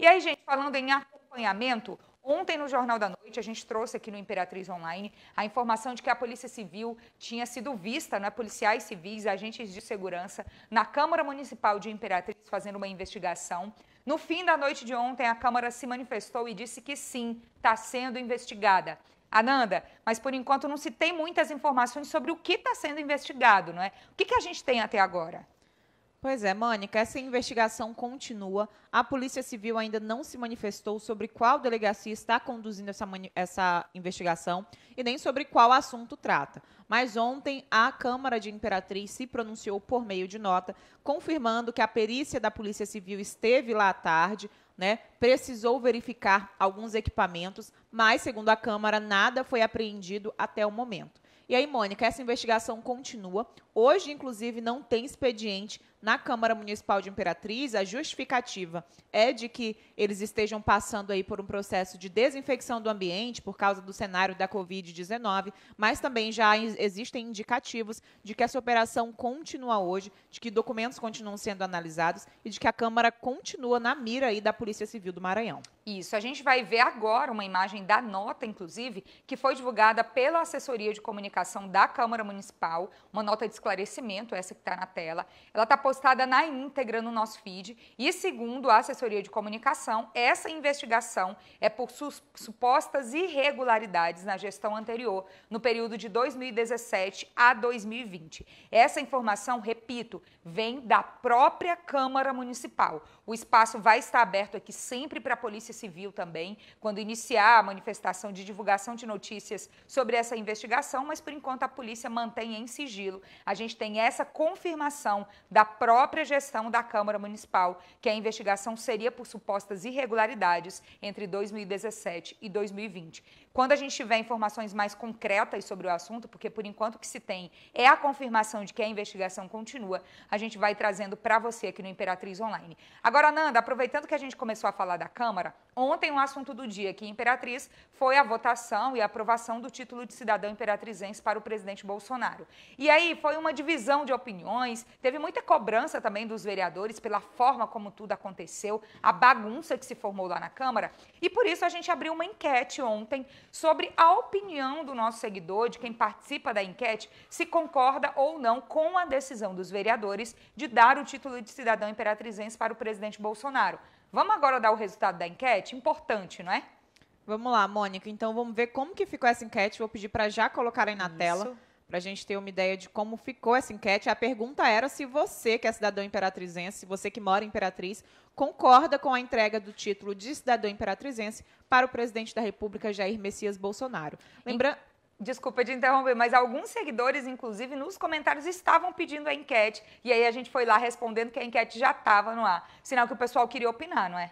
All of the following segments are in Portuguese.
E aí, gente, falando em acompanhamento, Ontem, no Jornal da Noite, a gente trouxe aqui no Imperatriz Online a informação de que a Polícia Civil tinha sido vista, né, policiais civis, agentes de segurança, na Câmara Municipal de Imperatriz fazendo uma investigação. No fim da noite de ontem, a Câmara se manifestou e disse que sim, está sendo investigada. Ananda, mas por enquanto não se tem muitas informações sobre o que está sendo investigado, não é? O que, que a gente tem até agora? Pois é, Mônica, essa investigação continua. A Polícia Civil ainda não se manifestou sobre qual delegacia está conduzindo essa, essa investigação e nem sobre qual assunto trata. Mas ontem, a Câmara de Imperatriz se pronunciou por meio de nota, confirmando que a perícia da Polícia Civil esteve lá à tarde, né, precisou verificar alguns equipamentos, mas, segundo a Câmara, nada foi apreendido até o momento. E aí, Mônica, essa investigação continua. Hoje, inclusive, não tem expediente na Câmara Municipal de Imperatriz, a justificativa é de que eles estejam passando aí por um processo de desinfecção do ambiente por causa do cenário da Covid-19, mas também já existem indicativos de que essa operação continua hoje, de que documentos continuam sendo analisados e de que a Câmara continua na mira aí da Polícia Civil do Maranhão. Isso, a gente vai ver agora uma imagem da nota, inclusive, que foi divulgada pela Assessoria de Comunicação da Câmara Municipal, uma nota de esclarecimento, essa que está na tela. Ela está postada na íntegra no nosso feed. E segundo a assessoria de comunicação, essa investigação é por supostas irregularidades na gestão anterior, no período de 2017 a 2020. Essa informação, repito, vem da própria Câmara Municipal. O espaço vai estar aberto aqui sempre para a Polícia Civil também, quando iniciar a manifestação de divulgação de notícias sobre essa investigação, mas por enquanto a polícia mantém em sigilo. A gente tem essa confirmação da própria gestão da Câmara Municipal, que a investigação seria por supostas irregularidades entre 2017 e 2020. Quando a gente tiver informações mais concretas sobre o assunto, porque por enquanto o que se tem é a confirmação de que a investigação continua, a gente vai trazendo para você aqui no Imperatriz Online. Agora, Nanda, aproveitando que a gente começou a falar da Câmara, Ontem, o um assunto do dia aqui, Imperatriz, foi a votação e a aprovação do título de cidadão imperatrizense para o presidente Bolsonaro. E aí foi uma divisão de opiniões, teve muita cobrança também dos vereadores pela forma como tudo aconteceu, a bagunça que se formou lá na Câmara. E por isso a gente abriu uma enquete ontem sobre a opinião do nosso seguidor, de quem participa da enquete, se concorda ou não com a decisão dos vereadores de dar o título de cidadão imperatrizense para o presidente Bolsonaro. Vamos agora dar o resultado da enquete? Importante, não é? Vamos lá, Mônica. Então vamos ver como que ficou essa enquete. Vou pedir para já colocarem na Isso. tela para a gente ter uma ideia de como ficou essa enquete. A pergunta era se você, que é cidadão imperatrizense, você que mora em Imperatriz, concorda com a entrega do título de cidadão imperatrizense para o presidente da República, Jair Messias Bolsonaro. Lembrando... Desculpa de interromper, mas alguns seguidores, inclusive, nos comentários estavam pedindo a enquete. E aí a gente foi lá respondendo que a enquete já estava no ar. Sinal que o pessoal queria opinar, não é?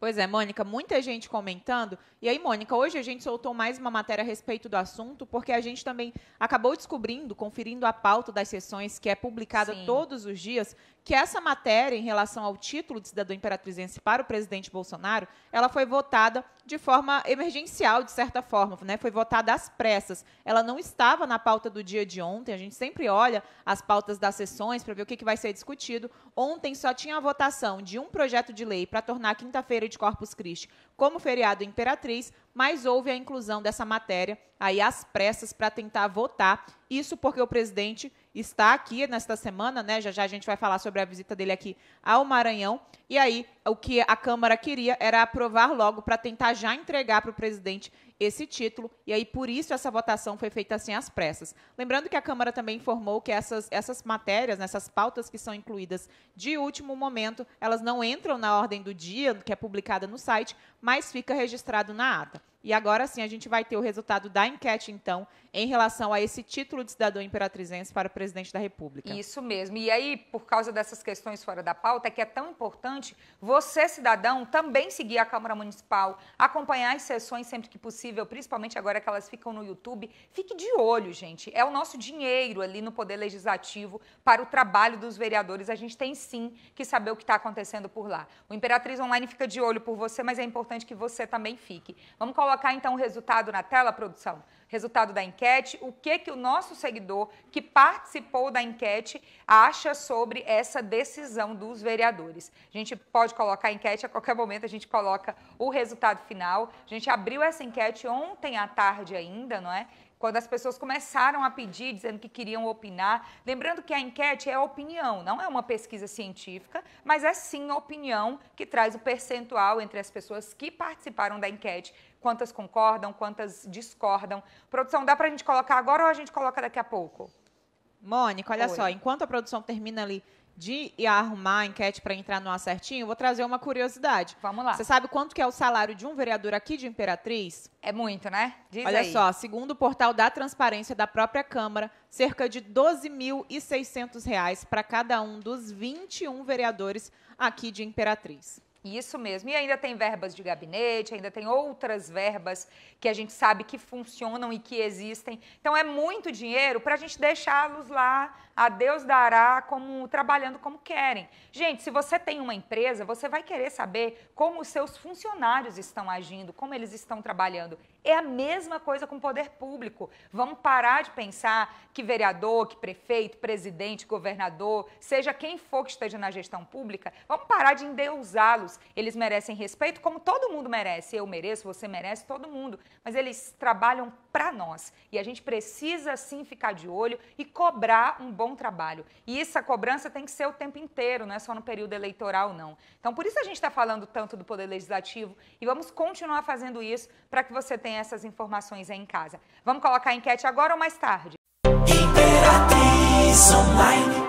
Pois é, Mônica, muita gente comentando. E aí, Mônica, hoje a gente soltou mais uma matéria a respeito do assunto, porque a gente também acabou descobrindo, conferindo a pauta das sessões que é publicada Sim. todos os dias, que essa matéria em relação ao título de cidadão imperatrizense para o presidente Bolsonaro, ela foi votada de forma emergencial, de certa forma, né? Foi votada às pressas. Ela não estava na pauta do dia de ontem. A gente sempre olha as pautas das sessões para ver o que, que vai ser discutido. Ontem só tinha a votação de um projeto de lei para tornar a quinta-feira de Corpus Christi como feriado imperatriz, mas houve a inclusão dessa matéria aí às pressas para tentar votar. Isso porque o presidente está aqui nesta semana, né? Já já a gente vai falar sobre a visita dele aqui ao Maranhão. E aí, o que a Câmara queria era aprovar logo para tentar já entregar para o presidente esse título. E aí, por isso, essa votação foi feita assim às pressas. Lembrando que a Câmara também informou que essas, essas matérias, né, essas pautas que são incluídas de último momento, elas não entram na ordem do dia, que é publicada no site, mas fica registrado na ata. E agora sim a gente vai ter o resultado da enquete, então, em relação a esse título de cidadão imperatrizense para o presidente da República. Isso mesmo. E aí, por causa dessas questões fora da pauta, é que é tão importante você, cidadão, também seguir a Câmara Municipal, acompanhar as sessões sempre que possível, principalmente agora que elas ficam no YouTube. Fique de olho, gente. É o nosso dinheiro ali no Poder Legislativo para o trabalho dos vereadores. A gente tem sim que saber o que está acontecendo por lá. O Imperatriz Online fica de olho por você, mas é importante que você também fique. Vamos colocar colocar então o resultado na tela, produção? Resultado da enquete, o que que o nosso seguidor que participou da enquete acha sobre essa decisão dos vereadores. A gente pode colocar a enquete a qualquer momento, a gente coloca o resultado final. A gente abriu essa enquete ontem à tarde ainda, não é? quando as pessoas começaram a pedir, dizendo que queriam opinar. Lembrando que a enquete é opinião, não é uma pesquisa científica, mas é sim opinião que traz o percentual entre as pessoas que participaram da enquete quantas concordam, quantas discordam. Produção, dá para a gente colocar agora ou a gente coloca daqui a pouco? Mônica, olha Oi. só, enquanto a produção termina ali de arrumar a enquete para entrar no acertinho, vou trazer uma curiosidade. Vamos lá. Você sabe quanto que é o salário de um vereador aqui de Imperatriz? É muito, né? Diz Olha aí. só, segundo o portal da transparência da própria Câmara, cerca de R$ 12.600 para cada um dos 21 vereadores aqui de Imperatriz. Isso mesmo. E ainda tem verbas de gabinete, ainda tem outras verbas que a gente sabe que funcionam e que existem. Então é muito dinheiro para a gente deixá-los lá, a Deus dará, como trabalhando como querem. Gente, se você tem uma empresa, você vai querer saber como os seus funcionários estão agindo, como eles estão trabalhando. É a mesma coisa com o poder público. Vamos parar de pensar que vereador, que prefeito, presidente, governador, seja quem for que esteja na gestão pública, vamos parar de endeusá-los empregados, eles merecem respeito, como todo mundo merece. Eu mereço, você merece, todo mundo. Mas eles trabalham para nós. E a gente precisa sim ficar de olho e cobrar um bom trabalho. E essa cobrança tem que ser o tempo inteiro, não é só no período eleitoral, não. Então, por isso a gente está falando tanto do Poder Legislativo e vamos continuar fazendo isso para que você tenha essas informações aí em casa. Vamos colocar a enquete agora ou mais tarde? Imperatriz Online.